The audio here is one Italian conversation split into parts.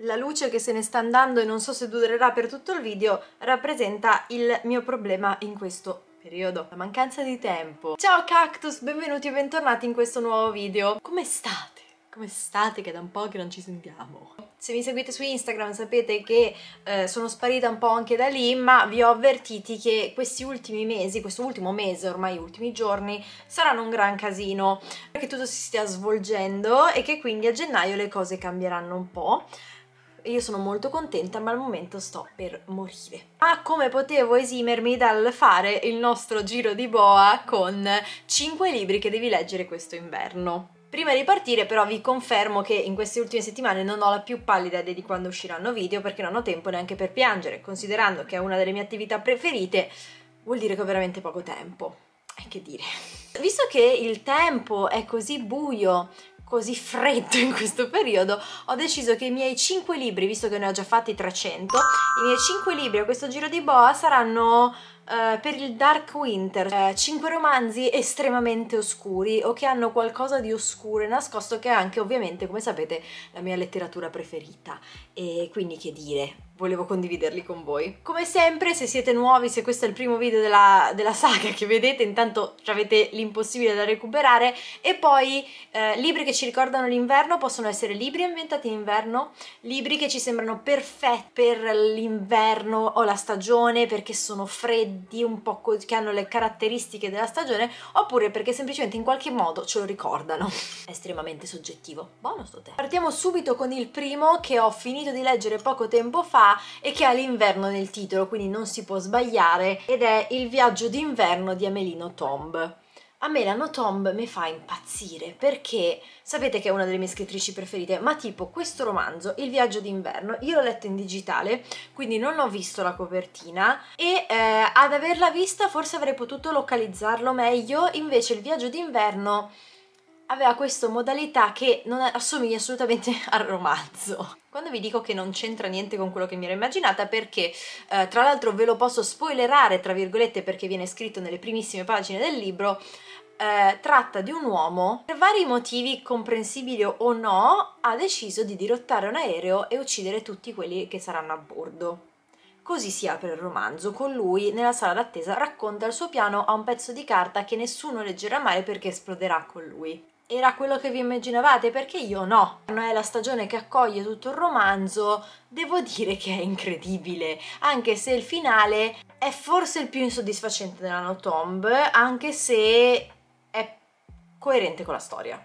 La luce che se ne sta andando e non so se durerà per tutto il video rappresenta il mio problema in questo periodo, la mancanza di tempo. Ciao Cactus, benvenuti e bentornati in questo nuovo video. Come state? Come state che da un po' che non ci sentiamo? Se mi seguite su Instagram sapete che eh, sono sparita un po' anche da lì, ma vi ho avvertiti che questi ultimi mesi, questo ultimo mese, ormai ultimi giorni, saranno un gran casino, perché tutto si stia svolgendo e che quindi a gennaio le cose cambieranno un po' io sono molto contenta ma al momento sto per morire. Ma come potevo esimermi dal fare il nostro giro di boa con 5 libri che devi leggere questo inverno? Prima di partire però vi confermo che in queste ultime settimane non ho la più pallida idea di quando usciranno video perché non ho tempo neanche per piangere, considerando che è una delle mie attività preferite, vuol dire che ho veramente poco tempo. E eh, che dire. Visto che il tempo è così buio così freddo in questo periodo, ho deciso che i miei 5 libri, visto che ne ho già fatti 300, i miei 5 libri a questo giro di boa saranno Uh, per il Dark Winter, uh, eh, 5 romanzi estremamente oscuri o che hanno qualcosa di oscuro e nascosto che è anche ovviamente, come sapete, la mia letteratura preferita. E quindi che dire, volevo condividerli con voi. Come sempre, se siete nuovi, se questo è il primo video della, della saga che vedete, intanto avete l'impossibile da recuperare, e poi eh, libri che ci ricordano l'inverno possono essere libri ambientati in inverno, libri che ci sembrano perfetti per l'inverno o la stagione, perché sono freddi, un po' che hanno le caratteristiche della stagione, oppure perché semplicemente in qualche modo ce lo ricordano. è estremamente soggettivo. Buono sto te. Partiamo subito con il primo che ho finito di leggere poco tempo fa, e che ha l'inverno nel titolo, quindi non si può sbagliare, ed è Il viaggio d'inverno di Amelino Tomb. A me la Tomb mi fa impazzire perché sapete che è una delle mie scrittrici preferite, ma tipo questo romanzo, Il viaggio d'inverno, io l'ho letto in digitale, quindi non ho visto la copertina e eh, ad averla vista forse avrei potuto localizzarlo meglio, invece Il viaggio d'inverno aveva questa modalità che non assomiglia assolutamente al romanzo. Quando vi dico che non c'entra niente con quello che mi ero immaginata, perché eh, tra l'altro ve lo posso spoilerare, tra virgolette, perché viene scritto nelle primissime pagine del libro, eh, tratta di un uomo per vari motivi comprensibili o no ha deciso di dirottare un aereo e uccidere tutti quelli che saranno a bordo. Così si apre il romanzo, con lui nella sala d'attesa racconta il suo piano a un pezzo di carta che nessuno leggerà mai perché esploderà con lui era quello che vi immaginavate, perché io no. Non è la stagione che accoglie tutto il romanzo, devo dire che è incredibile, anche se il finale è forse il più insoddisfacente della No Tomb, anche se è coerente con la storia.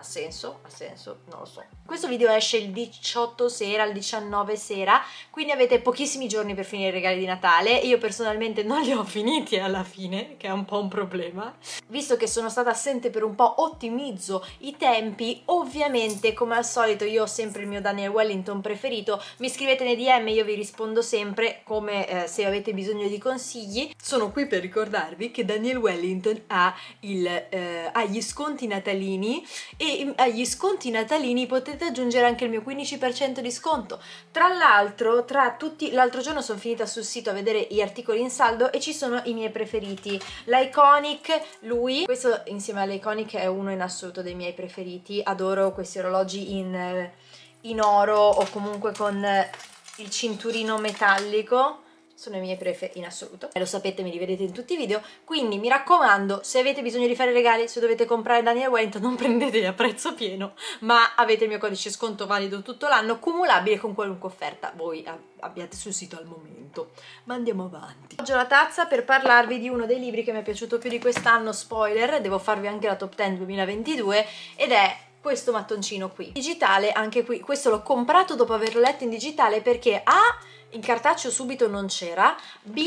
Ha senso? Ha senso? Non lo so. Questo video esce il 18 sera, il 19 sera, quindi avete pochissimi giorni per finire i regali di Natale. Io personalmente non li ho finiti alla fine, che è un po' un problema. Visto che sono stata assente per un po', ottimizzo i tempi. Ovviamente, come al solito, io ho sempre il mio Daniel Wellington preferito. Mi scrivete nei DM, io vi rispondo sempre, come eh, se avete bisogno di consigli. Sono qui per ricordarvi che Daniel Wellington ha, il, eh, ha gli sconti natalini e agli sconti natalini potete aggiungere anche il mio 15% di sconto. Tra l'altro, tra tutti, l'altro giorno sono finita sul sito a vedere gli articoli in saldo e ci sono i miei preferiti. L'Iconic, lui, questo insieme all'Iconic è uno in assoluto dei miei preferiti, adoro questi orologi in, in oro o comunque con il cinturino metallico sono i miei prefe in assoluto e lo sapete, mi li vedete in tutti i video quindi mi raccomando, se avete bisogno di fare regali se dovete comprare Daniel Wellington non prendeteli a prezzo pieno ma avete il mio codice sconto valido tutto l'anno cumulabile con qualunque offerta voi abbiate sul sito al momento ma andiamo avanti oggi ho la tazza per parlarvi di uno dei libri che mi è piaciuto più di quest'anno spoiler, devo farvi anche la top 10 2022 ed è questo mattoncino qui. Digitale anche qui, questo l'ho comprato dopo averlo letto in digitale perché A, in cartaceo subito non c'era, B,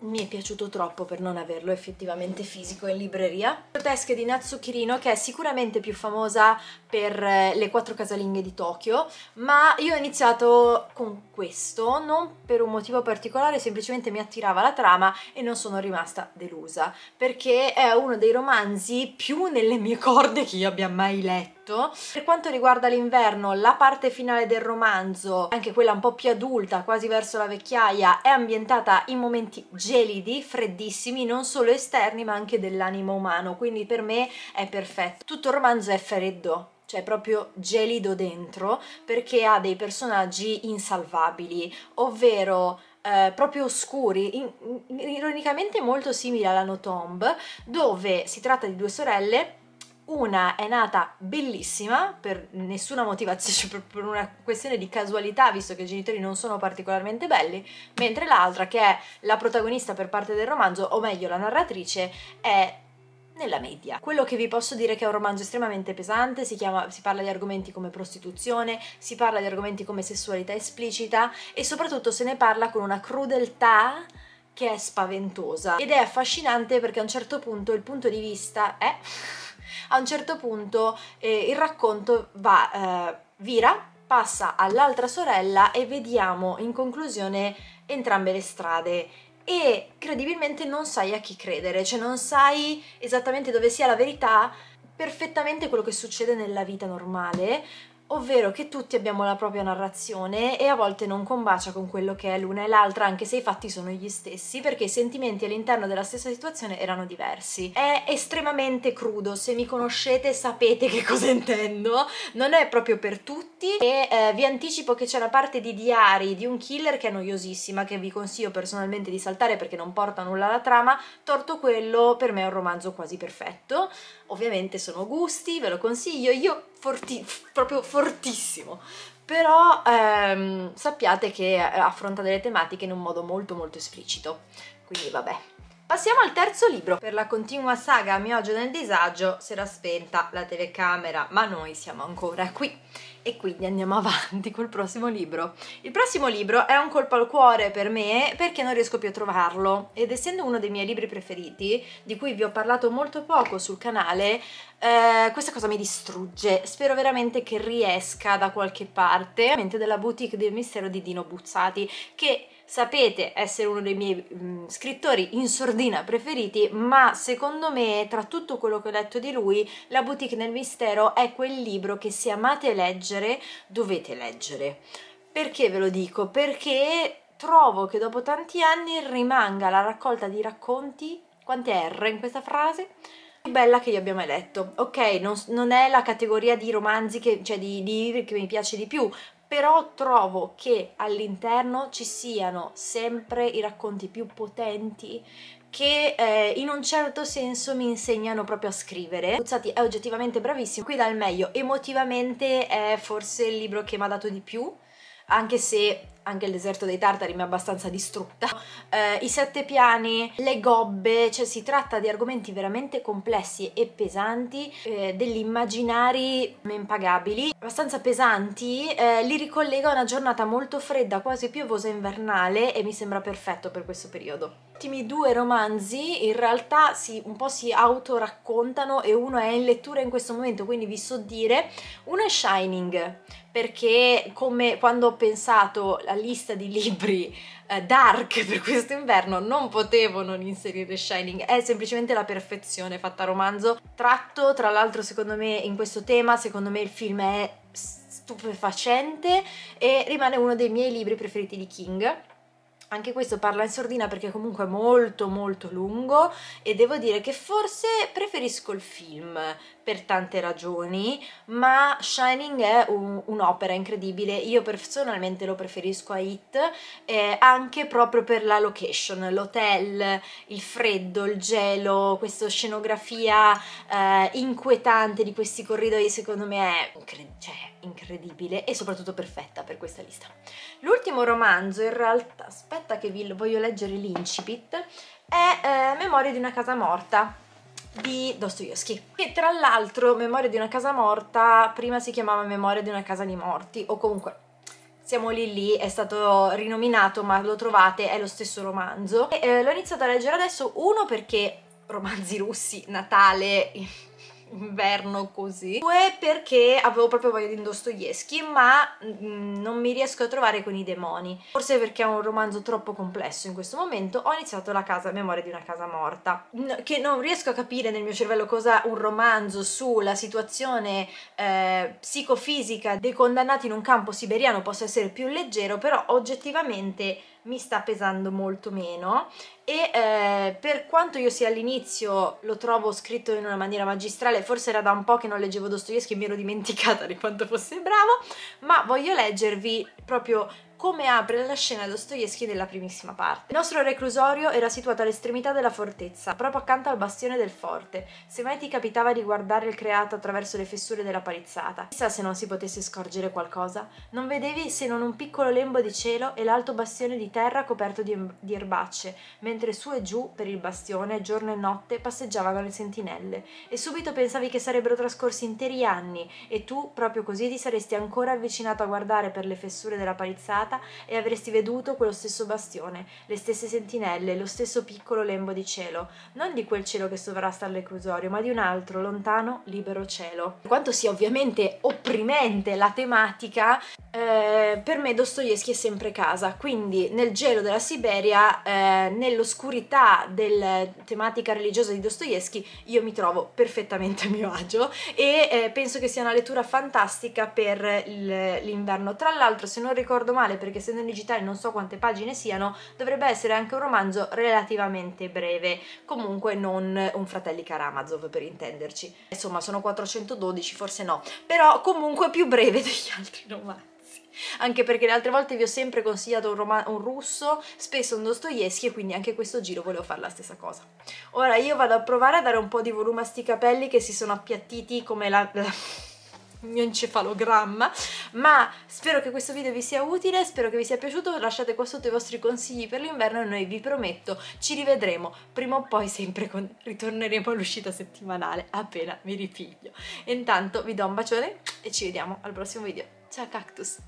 mi è piaciuto troppo per non averlo effettivamente fisico in libreria. Protesche di Natsukirino che è sicuramente più famosa per eh, le quattro casalinghe di Tokyo, ma io ho iniziato con questo, non per un motivo particolare, semplicemente mi attirava la trama e non sono rimasta delusa, perché è uno dei romanzi più nelle mie corde che io abbia mai letto tutto. Per quanto riguarda l'inverno, la parte finale del romanzo, anche quella un po' più adulta, quasi verso la vecchiaia, è ambientata in momenti gelidi, freddissimi, non solo esterni ma anche dell'animo umano, quindi per me è perfetto. Tutto il romanzo è freddo, cioè proprio gelido dentro, perché ha dei personaggi insalvabili, ovvero eh, proprio oscuri, in, in, ironicamente molto simili alla No dove si tratta di due sorelle una è nata bellissima, per nessuna motivazione, cioè per una questione di casualità, visto che i genitori non sono particolarmente belli, mentre l'altra, che è la protagonista per parte del romanzo, o meglio la narratrice, è nella media. Quello che vi posso dire è che è un romanzo estremamente pesante, si, chiama, si, parla di argomenti come prostituzione, si parla di argomenti come sessualità esplicita e soprattutto se ne parla con una crudeltà che è spaventosa ed è affascinante perché a un certo punto il punto di vista è a un certo punto eh, il racconto va, eh, vira, passa all'altra sorella e vediamo in conclusione entrambe le strade e credibilmente non sai a chi credere, cioè non sai esattamente dove sia la verità, perfettamente quello che succede nella vita normale, ovvero che tutti abbiamo la propria narrazione e a volte non combacia con quello che è l'una e l'altra, anche se i fatti sono gli stessi, perché i sentimenti all'interno della stessa situazione erano diversi. È estremamente crudo, se mi conoscete sapete che cosa intendo, non è proprio per tutti e eh, vi anticipo che c'è una parte di diari di un killer che è noiosissima, che vi consiglio personalmente di saltare perché non porta nulla alla trama, torto quello per me è un romanzo quasi perfetto. Ovviamente sono gusti, ve lo consiglio, io forti, proprio fortissimo. Però ehm, sappiate che eh, affronta delle tematiche in un modo molto molto esplicito. Quindi vabbè, Passiamo al terzo libro. Per la continua saga A mio agio nel disagio si era spenta la telecamera, ma noi siamo ancora qui e quindi andiamo avanti col prossimo libro. Il prossimo libro è un colpo al cuore per me perché non riesco più a trovarlo ed essendo uno dei miei libri preferiti, di cui vi ho parlato molto poco sul canale, eh, questa cosa mi distrugge. Spero veramente che riesca da qualche parte, della boutique del mistero di Dino Buzzati che sapete essere uno dei miei mh, mm, scrittori in sordina preferiti, ma secondo me tra tutto quello che ho letto di lui, La boutique nel mistero è quel libro che se amate leggere dovete leggere. Perché ve lo dico? Perché trovo che dopo tanti anni rimanga la raccolta di racconti, quante R in questa frase? bella che io abbia mai letto. Ok, non, non, è la categoria di romanzi che, cioè di libri che mi piace di più, però trovo che all'interno ci siano sempre i racconti più potenti che eh, in un certo senso mi insegnano proprio a scrivere. Guzzati è oggettivamente bravissimo, qui dà il meglio, emotivamente è forse il libro che mi ha dato di più, anche se anche il deserto dei tartari mi è abbastanza distrutta, eh, i sette piani, le gobbe, cioè si tratta di argomenti veramente complessi e pesanti, eh, degli immaginari impagabili, abbastanza pesanti, eh, li ricollega a una giornata molto fredda, quasi piovosa invernale e mi sembra perfetto per questo periodo. Gli ultimi due romanzi in realtà si, un po' si autoraccontano e uno è in lettura in questo momento, quindi vi so dire, uno è Shining, perché come quando ho pensato lista di libri eh, dark per questo inverno non potevo non inserire Shining, è semplicemente la perfezione fatta a romanzo, tratto tra l'altro secondo me in questo tema, secondo me il film è stupefacente e rimane uno dei miei libri preferiti di King anche questo parla in sordina perché comunque è molto molto lungo e devo dire che forse preferisco il film per tante ragioni, ma Shining è un'opera incredibile, io personalmente lo preferisco a It, eh, anche proprio per la location, l'hotel, il freddo, il gelo, questa scenografia eh, inquietante di questi corridoi secondo me è incredibile. Cioè, incredibile e soprattutto perfetta per questa lista. L'ultimo romanzo in realtà, aspetta che vi voglio leggere l'incipit, è eh, Memoria di una casa morta di Dostoevsky che tra l'altro Memoria di una casa morta prima si chiamava Memoria di una casa di morti o comunque siamo lì lì, è stato rinominato ma lo trovate, è lo stesso romanzo e, eh, l'ho iniziato a leggere adesso uno perché romanzi russi, Natale, inverno così due perché avevo proprio voglia di Dostoevsky ma mh, mm, non mi riesco a trovare con i demoni forse perché è un romanzo troppo complesso in questo momento ho iniziato La casa, Memoria di una casa morta N che non riesco a capire nel mio cervello cosa un romanzo sulla situazione eh, psicofisica dei condannati in un campo siberiano possa essere più leggero però oggettivamente mi sta pesando molto meno e eh, per quanto io sia all'inizio lo trovo scritto in una maniera magistrale, forse era da un po' che non leggevo Dostoevsky e mi ero dimenticata di quanto fosse bravo, ma voglio leggervi proprio come apre la scena Dostoevsky della primissima parte. Il nostro reclusorio era situato all'estremità della fortezza, proprio accanto al bastione del forte, se mai ti capitava di guardare il creato attraverso le fessure della palizzata. Chissà se non si potesse scorgere qualcosa, non vedevi se non un piccolo lembo di cielo e l'alto bastione di terra coperto di, di erbacce, mentre su e giù, per il bastione, giorno e notte, passeggiavano le sentinelle, e subito pensavi che sarebbero trascorsi interi anni, e tu, proprio così, ti saresti ancora avvicinato a guardare per le fessure della palizzata sdraiata e avresti veduto quello stesso bastione, le stesse sentinelle, lo stesso piccolo lembo di cielo, non di quel cielo che sovrasta l'eclusorio, ma di un altro lontano libero cielo. Quanto sia ovviamente opprimente la tematica, eh, per me Dostoevsky è sempre casa, quindi nel gelo della Siberia, eh, nell'oscurità della tematica religiosa di Dostoevsky, io mi trovo perfettamente a mio agio e eh, penso che sia una lettura fantastica per l'inverno. Tra l'altro, se non ricordo male, perché essendo in digitale non so quante pagine siano, dovrebbe essere anche un romanzo relativamente breve, comunque non un Fratelli Karamazov per intenderci. Insomma, sono 412, forse no, però comunque più breve degli altri romanzi anche perché le altre volte vi ho sempre consigliato un, un russo, spesso un Dostoevsky e quindi anche questo giro volevo fare la stessa cosa. Ora io vado a provare a dare un po' di volume a sti capelli che si sono appiattiti come la... la il mio encefalogramma ma spero che questo video vi sia utile spero che vi sia piaciuto lasciate qua sotto i vostri consigli per l'inverno e noi vi prometto ci rivedremo prima o poi sempre con... ritorneremo all'uscita settimanale appena mi ripiglio intanto vi do un bacione e ci vediamo al prossimo video ciao cactus